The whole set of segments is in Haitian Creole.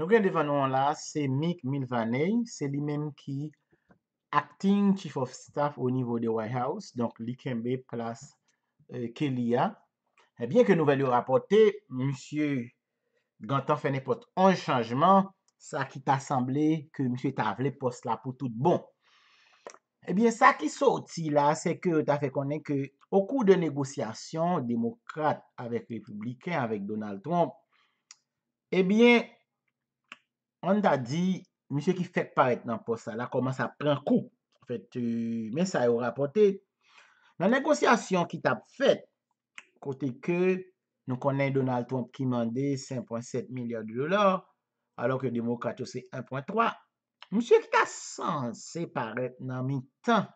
Nou gen devanou an la, se Mick Milvaney, se li men ki acting chief of staff ou nivou de White House, donk Li Kembe plas euh, Kelia, e eh bien ke nou ve li rapote, Monsie Gantan fè nepot an chanjman, sa ki ta semble ke Monsie ta avle post la pou tout bon. E bien sa ki soti la, se ke ta fè konen ke ou kou de negosyasyon demokrate avek republiken, avek Donald Trump, e bien an ta di, msye ki fèk paret nan posta la, koman sa pren kou, fèk te, men sa yo rapote, nan negosyasyon ki ta fèt, kote ke nou konen Donald Trump ki mande 5.7 milyard dolar, alok yo demokrato se 1.3, msye ki ta sanse paret nan min tan,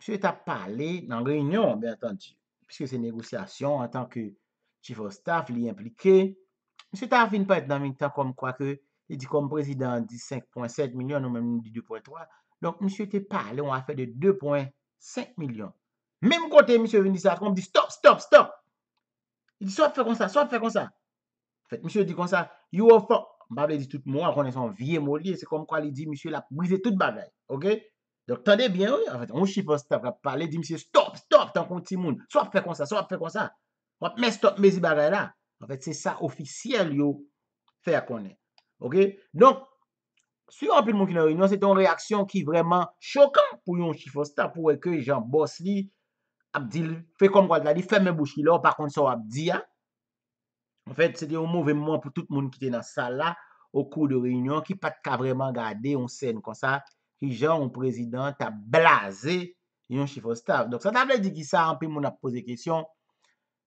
msye ta pale nan reynyon, ben atan ti, pise se negosyasyon, an tan ke chief of staff li implike, msye ta fin paret nan min tan, kon mkwa ke, E di kom prezident, di 5.7 milyon, nou men mi di 2.3. Donk, msye te pale, on a fe de 2.5 milyon. Mem kote msye veni sa, konp di stop, stop, stop. E di, swap fe kon sa, swap fe kon sa. Fet, msye di kon sa, yo ou fok, bable di tout moun, konen son vie molie. Se konm kwa li di, msye la pwize tout bagay, ok? Donk, tande bien, oui, an fete, on shi po stop, wap pale, di msye stop, stop, ton kon ti moun. Swap fe kon sa, swap fe kon sa. Wap me stop mezi bagay la. An fete, se sa ofisiel yo, fe a konen. Ok, nou, sou yon apil moun ki nan reyonyon, se te yon reaksyon ki vreman chokan pou yon chifo staff pou weke yon jambos li, ap di, fe konm kwa zla li, fe men bouchi lor, par kont se wap di ya. En fèt, se te yon mouvemen moun pou tout moun ki te nan sa la, ou kou de reyonyon, ki pat ka vreman gade yon sen kon sa, ki jan yon prezident a blaze yon chifo staff. Donk sa ta vle di ki sa, anpil moun ap pose kesyon.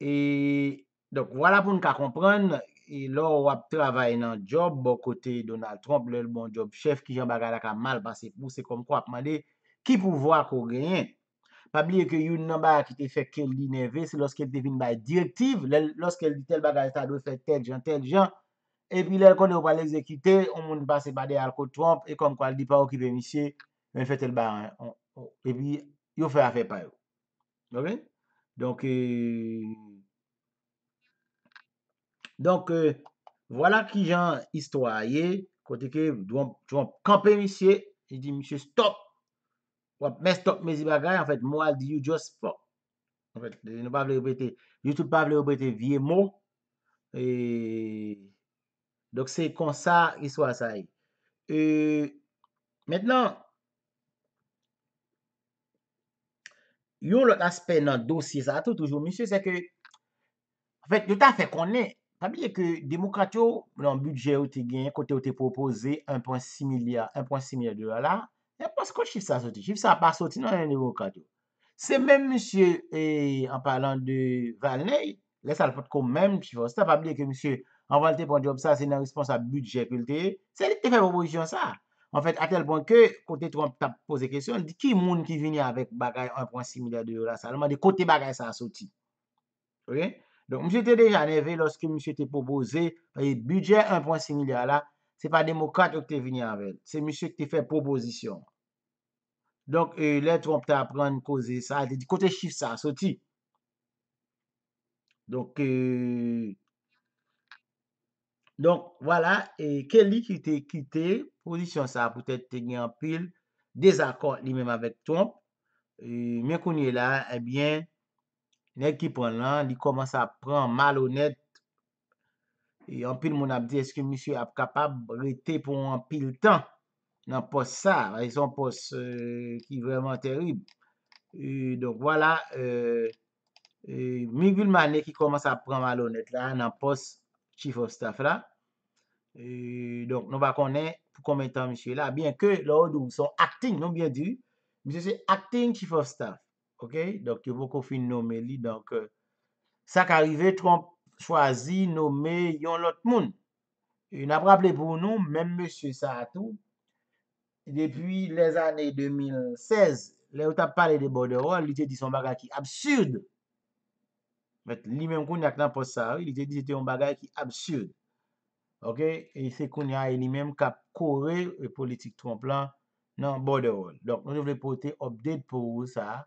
E, donk wala pou nou ka kompran, e lor wap travay nan job, bo kote Donald Trump, lor bon job chef, ki jan bagay la ka mal basse pou, se komp wap mande, ki pou vwa koreyen, pabliye ke yon nan bagay ki te fekel lineve, se loske te vin bagay direktiv, loske tel bagay ta do fe tel jan, tel jan, e pi lor kon nou wale eksekite, ou moun basse baday al kote Trump, e komp wale di pa ou ki ven misye, men fe tel bagay, e pi, yon fe afe pa yo. Ok? Donk e... Donk, wala euh, ki jan istoye, kote ke joun kampe misye, jidimisye stop, wap me stop mezi bagay, anfet mwa di you just pop, anfet joutou pa vle obete vie mo, eee, dok se konsa iswa sa yi. Eee, metnan, yon lot aspe nan dosye sa tou toujou misye, se ke anfet nou ta fe konen Pabile ke demokrato nan budget ou te gen, kote ou te propose, 1.6 milyard, 1.6 milyard de valat, nan pas kon chif sa soti, chif sa pa soti nan yon demokrato. Se men monsye, eh, en palan de Valnei, lè sa l'fotko men, se ta pabile ke monsye anvalte pon di ob sa, se nan responsa budget pou lte, se te fè proposisyon sa. An fèt, atel pon ke, kote tou an pose kestyon, ki moun ki vini avèk bagay 1.6 milyard de valat sa, nan man de kote bagay sa soti. Ok? Don, msye te deja neve, loske msye te poboze, e budget 1.6 milyar la, se pa demokrate ou te vini anvel. Se msye te fe pobozisyon. Don, e lè tromp te aprenn kouze sa, di kote chif sa, soti. Don, e Don, wala, e ke li ki te kite, pozyyon sa pou te tenye anpil, de zakon li menm avet tromp, mwen konye la, e bien, Nèk ki pon lan, li koman sa pran malonet. E anpil moun ap di, eske misyo ap kapab rete pou anpil tan nan pos sa. Va yon pos euh, ki vreman terib. E, donk wala, euh, e, migilmane ki koman sa pran malonet lan nan pos chief of staff la. E, donk nou va konen pou konmen tan misyo la. Bien ke lor dou son acting nou bien di, misyo se acting chief of staff. Ok, donk yo vo kofin nome li, donk sa euh, ka rive Trump chwazi nome yon lot moun. Yon ap rapple pou nou, menm M. Sartou, depi les aney 2016, le ou tap pale de Bordeaux, li te di son bagay ki absurde. Met li menm koun yak nan pos sa, li te di se te yon bagay ki absurde. Ok, e se koun ya li menm kap kore yon politik Trump lan nan Bordeaux. Donk nou nou vle pote obdet pou ou sa a.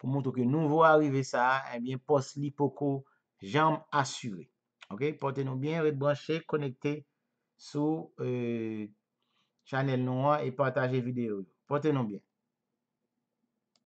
pou moun touke nouvo arive sa, ebyen eh post Lipoko Jam Assuré. Ok, pote noubyen, rebranche, konekte sou euh, chanel nouwa e pataje videyo. Pote noubyen.